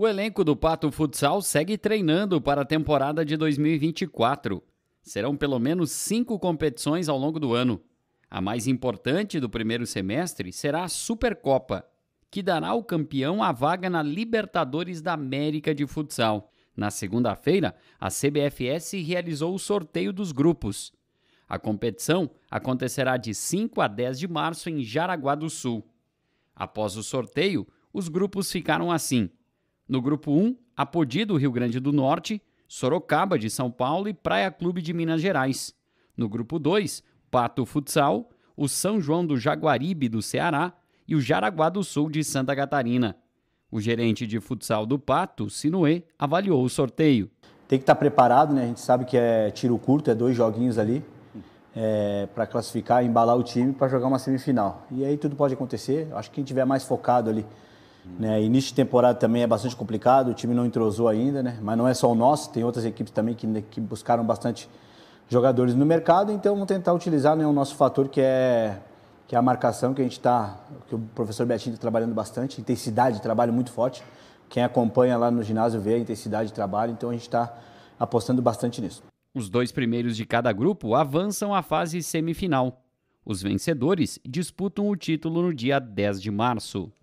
O elenco do Pato Futsal segue treinando para a temporada de 2024. Serão pelo menos cinco competições ao longo do ano. A mais importante do primeiro semestre será a Supercopa, que dará ao campeão a vaga na Libertadores da América de Futsal. Na segunda-feira, a CBFS realizou o sorteio dos grupos. A competição acontecerá de 5 a 10 de março em Jaraguá do Sul. Após o sorteio, os grupos ficaram assim. No grupo 1, Apodi do Rio Grande do Norte, Sorocaba de São Paulo e Praia Clube de Minas Gerais. No grupo 2, Pato Futsal, o São João do Jaguaribe do Ceará e o Jaraguá do Sul de Santa Catarina. O gerente de futsal do Pato, Sinuê, avaliou o sorteio. Tem que estar preparado, né? A gente sabe que é tiro curto, é dois joguinhos ali é, para classificar, embalar o time para jogar uma semifinal. E aí tudo pode acontecer. Acho que quem tiver mais focado ali né? Início de temporada também é bastante complicado, o time não entrosou ainda, né? mas não é só o nosso, tem outras equipes também que, né, que buscaram bastante jogadores no mercado, então vamos tentar utilizar né, o nosso fator que é, que é a marcação, que a gente está, que o professor Betinho está trabalhando bastante, intensidade de trabalho muito forte. Quem acompanha lá no ginásio vê a intensidade de trabalho, então a gente está apostando bastante nisso. Os dois primeiros de cada grupo avançam à fase semifinal. Os vencedores disputam o título no dia 10 de março.